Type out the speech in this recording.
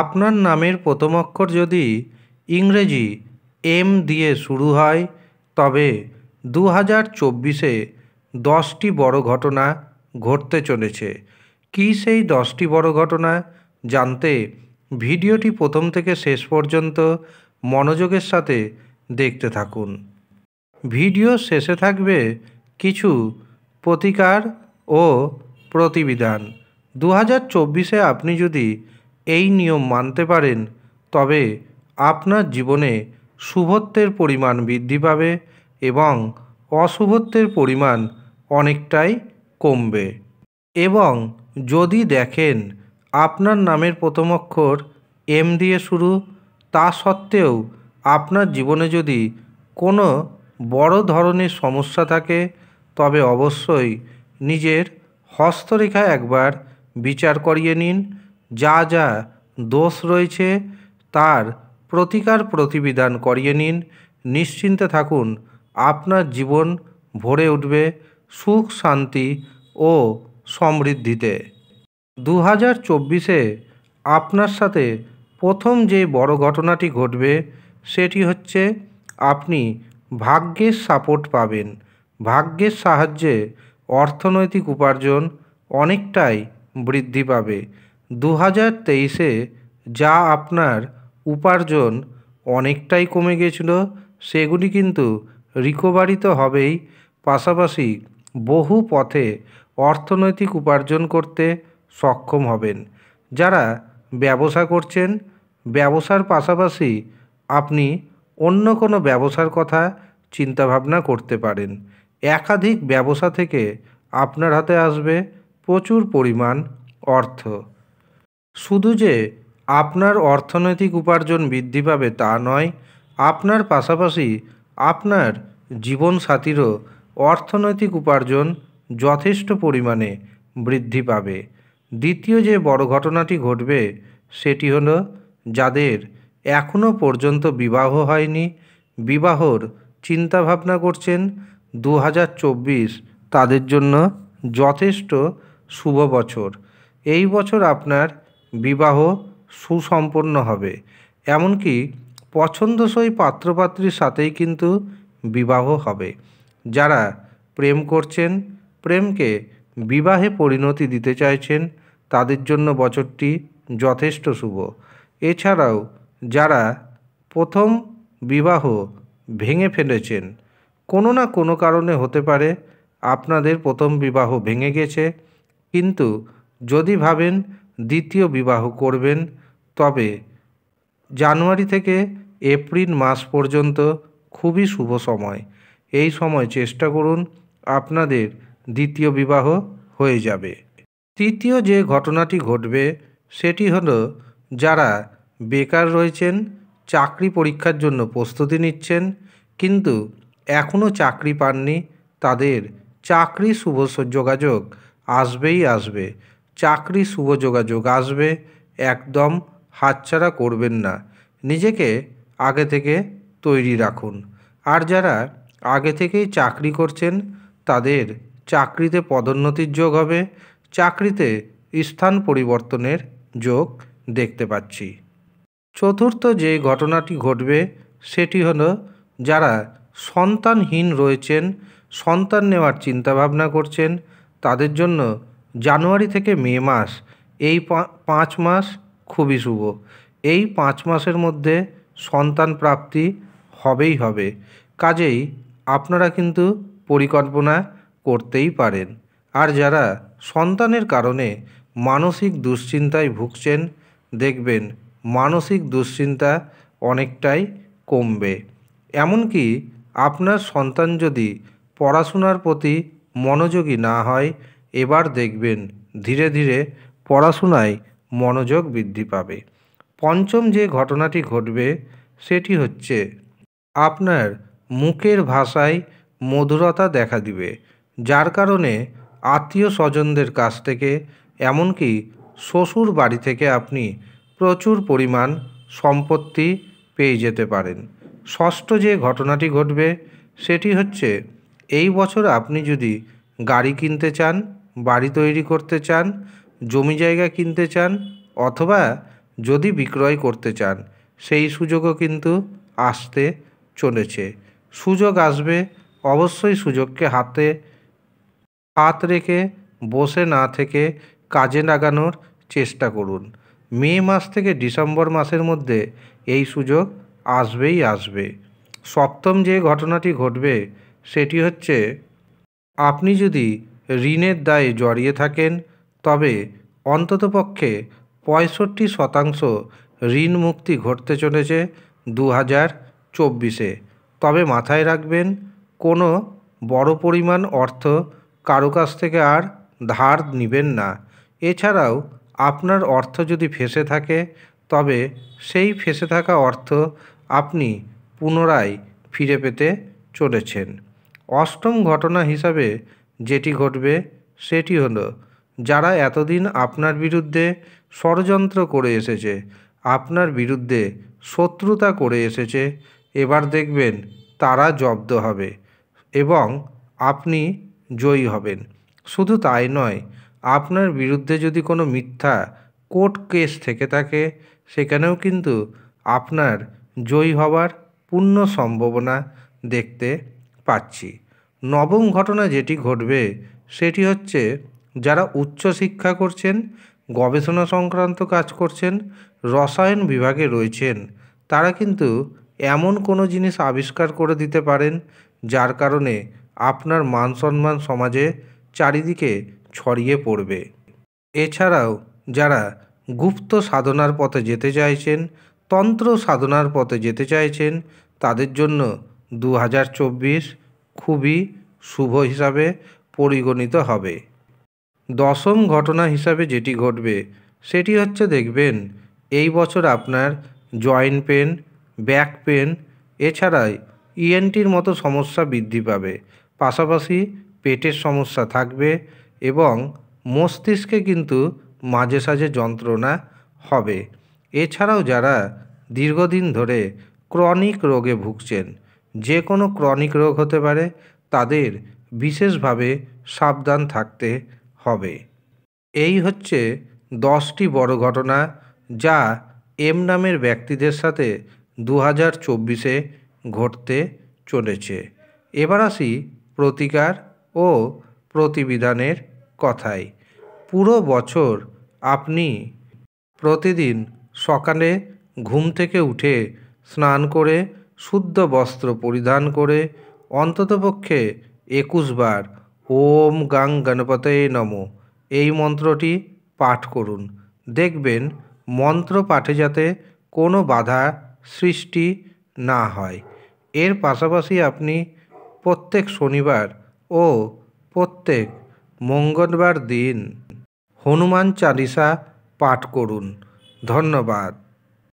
আপনার নামের প্রথম অক্ষর যদি ইংরেজি এম দিয়ে শুরু হয় তবে দু হাজার চব্বিশে দশটি বড় ঘটনা ঘটতে চলেছে কি সেই দশটি বড় ঘটনা জানতে ভিডিওটি প্রথম থেকে শেষ পর্যন্ত মনোযোগের সাথে দেখতে থাকুন ভিডিও শেষে থাকবে কিছু প্রতিকার ও প্রতিবিধান দু হাজার চব্বিশে আপনি যদি এই নিয়ম মানতে পারেন তবে আপনার জীবনে শুভত্বের পরিমাণ বৃদ্ধি পাবে এবং অশুভত্বের পরিমাণ অনেকটাই কমবে এবং যদি দেখেন আপনার নামের প্রথম অক্ষর এম দিয়ে শুরু তা সত্ত্বেও আপনার জীবনে যদি কোনো বড় ধরনের সমস্যা থাকে তবে অবশ্যই নিজের হস্তরেখা একবার বিচার করিয়ে নিন যা যা দোষ রয়েছে তার প্রতিকার প্রতিবিধান করিয়ে নিন নিশ্চিন্তে থাকুন আপনার জীবন ভরে উঠবে সুখ শান্তি ও সমৃদ্ধিতে দু হাজার চব্বিশে আপনার সাথে প্রথম যে বড় ঘটনাটি ঘটবে সেটি হচ্ছে আপনি ভাগ্যের সাপোর্ট পাবেন ভাগ্যের সাহায্যে অর্থনৈতিক উপার্জন অনেকটাই বৃদ্ধি পাবে দু হাজার তেইশে যা আপনার উপার্জন অনেকটাই কমে গেছিল সেগুলি কিন্তু রিকোভারি তো হবেই পাশাপাশি বহু পথে অর্থনৈতিক উপার্জন করতে সক্ষম হবেন যারা ব্যবসা করছেন ব্যবসার পাশাপাশি আপনি অন্য কোনো ব্যবসার কথা চিন্তাভাবনা করতে পারেন একাধিক ব্যবসা থেকে আপনার হাতে আসবে প্রচুর পরিমাণ অর্থ শুধু যে আপনার অর্থনৈতিক উপার্জন বৃদ্ধি পাবে তা নয় আপনার পাশাপাশি আপনার জীবনসাথীরও অর্থনৈতিক উপার্জন যথেষ্ট পরিমাণে বৃদ্ধি পাবে দ্বিতীয় যে বড় ঘটনাটি ঘটবে সেটি হল যাদের এখনও পর্যন্ত বিবাহ হয়নি বিবাহর চিন্তাভাবনা করছেন দু তাদের জন্য যথেষ্ট শুভ বছর এই বছর আপনার বিবাহ সুসম্পন্ন হবে এমনকি পছন্দসই পাত্রপাত্রীর সাথেই কিন্তু বিবাহ হবে যারা প্রেম করছেন প্রেমকে বিবাহে পরিণতি দিতে চাইছেন তাদের জন্য বছরটি যথেষ্ট শুভ এছাড়াও যারা প্রথম বিবাহ ভেঙে ফেলেছেন কোনো না কোনো কারণে হতে পারে আপনাদের প্রথম বিবাহ ভেঙে গেছে কিন্তু যদি ভাবেন দ্বিতীয় বিবাহ করবেন তবে জানুয়ারি থেকে এপ্রিল মাস পর্যন্ত খুবই শুভ সময় এই সময় চেষ্টা করুন আপনাদের দ্বিতীয় বিবাহ হয়ে যাবে তৃতীয় যে ঘটনাটি ঘটবে সেটি হলো যারা বেকার রয়েছেন চাকরি পরীক্ষার জন্য প্রস্তুতি নিচ্ছেন কিন্তু এখনও চাকরি পাননি তাদের চাকরি শুভ যোগাযোগ আসবেই আসবে চাকরি শুভ যোগাযোগ আসবে একদম হাতছাড়া করবেন না নিজেকে আগে থেকে তৈরি রাখুন আর যারা আগে থেকেই চাকরি করছেন তাদের চাকরিতে পদোন্নতির যোগ হবে চাকরিতে স্থান পরিবর্তনের যোগ দেখতে পাচ্ছি চতুর্থ যে ঘটনাটি ঘটবে সেটি হলো যারা সন্তানহীন রয়েছেন সন্তান নেওয়ার চিন্তাভাবনা করছেন তাদের জন্য জানুয়ারি থেকে মে মাস এই পাঁচ মাস খুবই শুভ এই পাঁচ মাসের মধ্যে সন্তান প্রাপ্তি হবেই হবে কাজেই আপনারা কিন্তু পরিকল্পনা করতেই পারেন আর যারা সন্তানের কারণে মানসিক দুশ্চিন্তায় ভুগছেন দেখবেন মানসিক দুশ্চিন্তা অনেকটাই কমবে এমনকি আপনার সন্তান যদি পড়াশোনার প্রতি মনোযোগী না হয় এবার দেখবেন ধীরে ধীরে পড়াশোনায় মনোযোগ বৃদ্ধি পাবে পঞ্চম যে ঘটনাটি ঘটবে সেটি হচ্ছে আপনার মুখের ভাষায় মধুরতা দেখা দিবে যার কারণে আত্মীয় স্বজনদের কাছ থেকে এমনকি শ্বশুর বাড়ি থেকে আপনি প্রচুর পরিমাণ সম্পত্তি পেয়ে যেতে পারেন ষষ্ঠ যে ঘটনাটি ঘটবে সেটি হচ্ছে এই বছর আপনি যদি গাড়ি কিনতে চান বাড়ি তৈরি করতে চান জমি জায়গা কিনতে চান অথবা যদি বিক্রয় করতে চান সেই সুযোগও কিন্তু আসতে চলেছে সুযোগ আসবে অবশ্যই সুযোগকে হাতে হাত রেখে বসে না থেকে কাজে লাগানোর চেষ্টা করুন মে মাস থেকে ডিসেম্বর মাসের মধ্যে এই সুযোগ আসবেই আসবে সপ্তম যে ঘটনাটি ঘটবে সেটি হচ্ছে আপনি যদি ঋণের দায়ে জড়িয়ে থাকেন তবে অন্ততপক্ষে পঁয়ষট্টি শতাংশ ঋণ মুক্তি ঘটতে চলেছে দু হাজার চব্বিশে তবে মাথায় রাখবেন কোনো বড় পরিমাণ অর্থ কারো কাছ থেকে আর ধার নেবেন না এছাড়াও আপনার অর্থ যদি ফেসে থাকে তবে সেই ফেসে থাকা অর্থ আপনি পুনরায় ফিরে পেতে চলেছেন অষ্টম ঘটনা হিসাবে যেটি ঘটবে সেটি হলো যারা এতদিন আপনার বিরুদ্ধে ষড়যন্ত্র করে এসেছে আপনার বিরুদ্ধে শত্রুতা করে এসেছে এবার দেখবেন তারা জব্দ হবে এবং আপনি জয়ী হবেন শুধু তাই নয় আপনার বিরুদ্ধে যদি কোনো মিথ্যা কোর্ট কেস থেকে থাকে সেখানেও কিন্তু আপনার জয়ী হবার পূর্ণ সম্ভাবনা দেখতে পাচ্ছি নবম ঘটনা যেটি ঘটবে সেটি হচ্ছে যারা উচ্চ শিক্ষা করছেন গবেষণা সংক্রান্ত কাজ করছেন রসায়ন বিভাগে রয়েছেন তারা কিন্তু এমন কোনো জিনিস আবিষ্কার করে দিতে পারেন যার কারণে আপনার মান সম্মান সমাজে চারিদিকে ছড়িয়ে পড়বে এছাড়াও যারা গুপ্ত সাধনার পথে যেতে চাইছেন তন্ত্র সাধনার পথে যেতে চাইছেন তাদের জন্য দু খুবই শুভ হিসাবে পরিগণিত হবে দশম ঘটনা হিসাবে যেটি ঘটবে সেটি হচ্ছে দেখবেন এই বছর আপনার জয়েন্ট পেন ব্যাক পেন এছাড়াই ইএনটির e মতো সমস্যা বৃদ্ধি পাবে পাশাপাশি পেটের সমস্যা থাকবে এবং মস্তিষ্কে কিন্তু মাঝে সাঝে যন্ত্রণা হবে এছাড়াও যারা দীর্ঘদিন ধরে ক্রনিক রোগে ভুগছেন যে কোনো ক্রনিক রোগ হতে পারে তাদের বিশেষভাবে সাবধান থাকতে হবে এই হচ্ছে দশটি বড় ঘটনা যা এম নামের ব্যক্তিদের সাথে দু হাজার চব্বিশে ঘটতে চলেছে এবার আসি প্রতিকার ও প্রতিবিধানের কথায় পুরো বছর আপনি প্রতিদিন সকালে ঘুম থেকে উঠে স্নান করে শুদ্ধ বস্ত্র পরিধান করে অন্ততপক্ষে একুশ বার ওম গাং গণপতে নম এই মন্ত্রটি পাঠ করুন দেখবেন মন্ত্র পাঠে যাতে কোনো বাধা সৃষ্টি না হয় এর পাশাপাশি আপনি প্রত্যেক শনিবার ও প্রত্যেক মঙ্গলবার দিন হনুমান চালিসা পাঠ করুন ধন্যবাদ